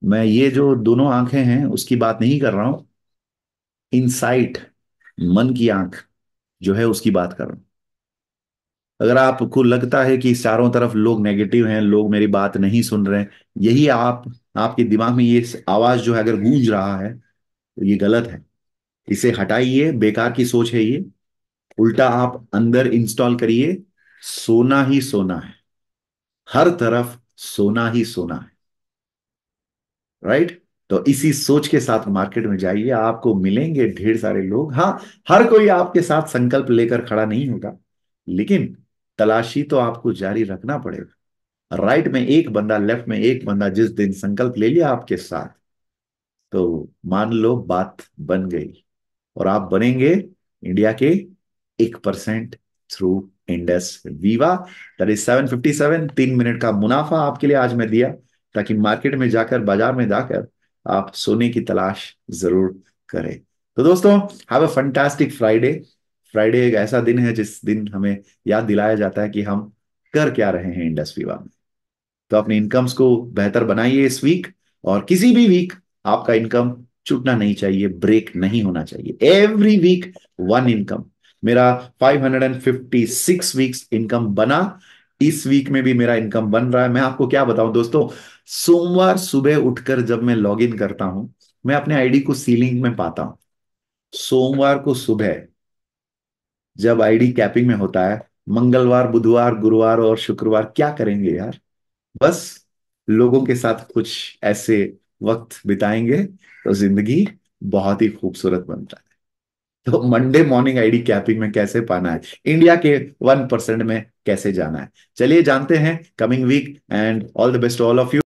मैं ये जो दोनों आंखें हैं उसकी बात नहीं कर रहा हूं इनसाइट मन की आंख जो है उसकी बात कर रहा हूं अगर आपको लगता है कि चारों तरफ लोग नेगेटिव हैं लोग मेरी बात नहीं सुन रहे यही आप आपके दिमाग में ये आवाज जो है अगर गूंज रहा है तो ये गलत है इसे हटाइए बेकार की सोच है ये उल्टा आप अंदर इंस्टॉल करिए सोना ही सोना है हर तरफ सोना ही सोना है राइट तो इसी सोच के साथ मार्केट में जाइए आपको मिलेंगे ढेर सारे लोग हाँ हर कोई आपके साथ संकल्प लेकर खड़ा नहीं होगा लेकिन तलाशी तो आपको जारी रखना पड़ेगा राइट में एक बंदा लेफ्ट में एक बंदा जिस दिन संकल्प ले लिया आपके साथ तो मान लो बात बन गई और आप बनेंगे इंडिया के एक percent through Indus Viva there is seven fifty seven तीन मिनट का मुनाफा आपके लिए आज मैं दिया ताकि मार्केट में जाकर बाजार में जाकर आप सोने की तलाश जरूर करें तो दोस्तों have a fantastic Friday Friday एक ऐसा दिन है जिस दिन हमें याद दिलाया जाता है कि हम कर क्या रहे हैं इंडस्ट्री में तो अपने इनकम्स को बेहतर बनाइए इस वीक और किसी भी वीक आपका इनकम छूटना नहीं चाहिए ब्रेक नहीं होना चाहिए एवरी वीक वन इनकम मेरा 556 वीक्स इनकम बना इस वीक में भी मेरा इनकम बन रहा है मैं आपको क्या बताऊं दोस्तों सोमवार सुबह उठकर जब मैं लॉग इन करता हूं मैं अपने आईडी को सीलिंग में पाता हूं सोमवार को सुबह जब आईडी कैपिंग में होता है मंगलवार बुधवार गुरुवार और शुक्रवार क्या करेंगे यार बस लोगों के साथ कुछ ऐसे वक्त बिताएंगे तो जिंदगी बहुत ही खूबसूरत बनता है तो मंडे मॉर्निंग आईडी कैपिंग में कैसे पाना है इंडिया के वन परसेंट में कैसे जाना है चलिए जानते हैं coming weekend all the best all of you